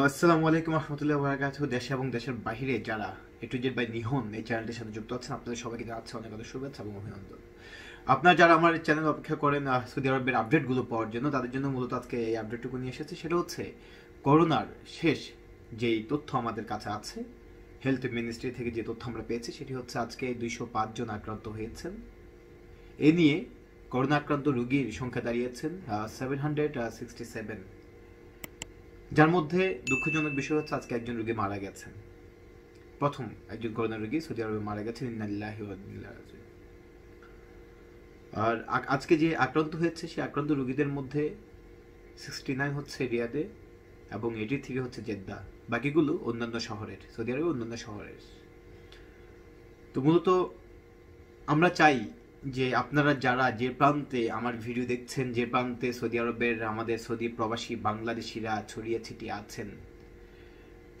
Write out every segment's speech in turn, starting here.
আসসালামু আলাইকুম রহমতুল্লাহ কাছে দেশে এবং দেশের বাহিরে যারা একটু জেড বাই নিহন এই চ্যানেলটির সাথে যুক্ত আছেন আপনাদের সবাইকে জানাচ্ছে অনেক অনেক শুভেচ্ছা এবং অভিনন্দন আপনারা যারা আমার চ্যানেল অপেক্ষা করেন সৌদি আরবের আপডেটগুলো পাওয়ার জন্য তাদের জন্য মূলত আজকে এই আপডেটটুকু নিয়ে এসেছে সেটা হচ্ছে করোনার শেষ যেই তথ্য আমাদের কাছে আছে হেলথ মিনিস্ট্রি থেকে যে তথ্য আমরা পেয়েছি সেটি হচ্ছে আজকে দুইশো জন আক্রান্ত হয়েছেন এ নিয়ে করোনা আক্রান্ত রুগীর সংখ্যা দাঁড়িয়েছেন সেভেন হান্ড্রেড সিক্সটি সেভেন যার মধ্যে দুঃখজনক বিষয় হচ্ছে আজকে একজন রোগী মারা গেছেন প্রথম একজন করোনা রোগী সৌদি আরবে মারা গেছেন ইন্নাল্লাহ আর আজকে যে আক্রান্ত হয়েছে সেই আক্রান্ত রোগীদের মধ্যে সিক্সটি নাইন হচ্ছে রিয়াদে এবং এটি থেকে হচ্ছে জেদ্দা বাকিগুলো অন্যান্য শহরের সৌদি আরবে অন্যান্য শহরের তো মূলত আমরা চাই যে আপনারা যারা যে প্রান্তে আমার ভিডিও দেখছেন যে প্রান্তে সৌদি আরবের আমাদের সৌদি প্রবাসী বাংলাদেশিরা ছড়িয়ে ছিটিয়ে আছেন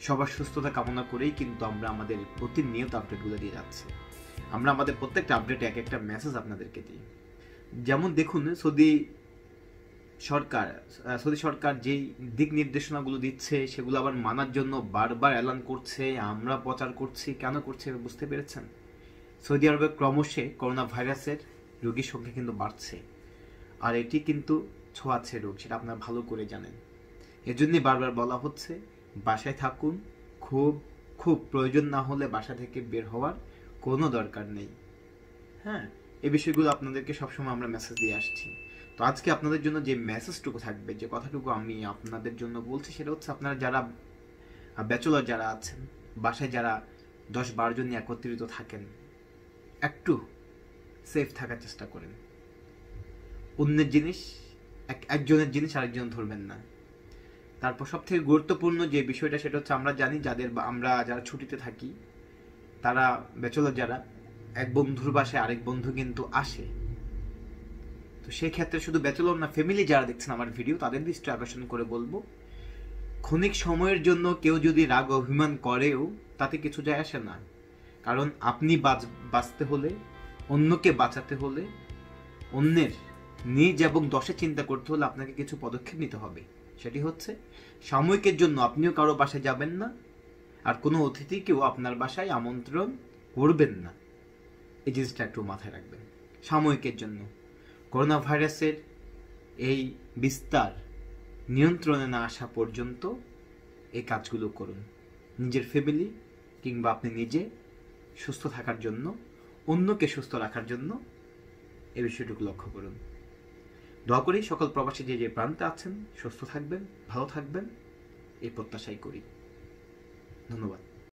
সবার সুস্থতা কামনা করেই কিন্তু আমরা আমাদের প্রতিনিয়ত আপডেটগুলো দিয়ে যাচ্ছি আমরা আমাদের প্রত্যেকটা আপডেটে এক একটা মেসেজ আপনাদেরকে দিই যেমন দেখুন সৌদি সরকার সৌদি সরকার যেই দিক নির্দেশনাগুলো দিচ্ছে সেগুলো আবার মানার জন্য বারবার অ্যালান করছে আমরা প্রচার করছি কেন করছে বুঝতে পেরেছেন সৌদি আরবে ক্রমশে করোনা ভাইরাসের রোগীর সংখ্যা কিন্তু বাড়ছে আর এটি কিন্তু ছোঁয়াচ্ছে রোগ সেটা আপনারা ভালো করে জানেন এজন্যই বারবার বলা হচ্ছে বাসায় থাকুন খুব খুব প্রয়োজন না হলে বাসা থেকে বের হওয়ার কোনো দরকার নেই হ্যাঁ এ বিষয়গুলো আপনাদেরকে সবসময় আমরা মেসেজ দিয়ে আসছি তো আজকে আপনাদের জন্য যে মেসেজটুকু থাকবে যে কথাটুকু আমি আপনাদের জন্য বলছি সেটা হচ্ছে আপনারা যারা ব্যাচেলর যারা আছেন বাসায় যারা দশ বারো জন একত্রিত থাকেন একটু সেফ থাকার চেষ্টা করেন অন্যের জিনিস এক একজনের জিনিস আরেকজন ধরবেন না তারপর সব থেকে গুরুত্বপূর্ণ যে বিষয়টা সেটা হচ্ছে আমরা জানি যাদের আমরা যারা ছুটিতে থাকি তারা ব্যাচেলর যারা এক বন্ধুর বাসায় আরেক বন্ধু কিন্তু আসে তো সেই ক্ষেত্রে শুধু ব্যাচেলর না ফ্যামিলি যারা দেখছেন আমার ভিডিও তাদের দৃষ্টি আকর্ষণ করে বলবো ক্ষণিক সময়ের জন্য কেউ যদি রাগ অভিমান করেও তাতে কিছু যায় আসে না কারণ আপনি বাঁচতে হলে অন্যকে বাঁচাতে হলে অন্যের নিজ এবং দশে চিন্তা করতে হলে আপনাকে কিছু পদক্ষেপ নিতে হবে সেটি হচ্ছে সাময়িকের জন্য আপনিও কারো বাসায় যাবেন না আর কোনো অতিথিকেও আপনার বাসায় আমন্ত্রণ করবেন না এই জিনিসটা একটু মাথায় রাখবেন সাময়িকের জন্য করোনা ভাইরাসের এই বিস্তার নিয়ন্ত্রণে না আসা পর্যন্ত এই কাজগুলো করুন নিজের ফ্যামিলি কিংবা আপনি নিজে সুস্থ থাকার জন্য অন্যকে সুস্থ রাখার জন্য এ বিষয়টুকু লক্ষ্য করুন দোয়া করি সকল প্রবাসী যে যে প্রান্তে আছেন সুস্থ থাকবেন ভালো থাকবেন এই প্রত্যাশাই করি ধন্যবাদ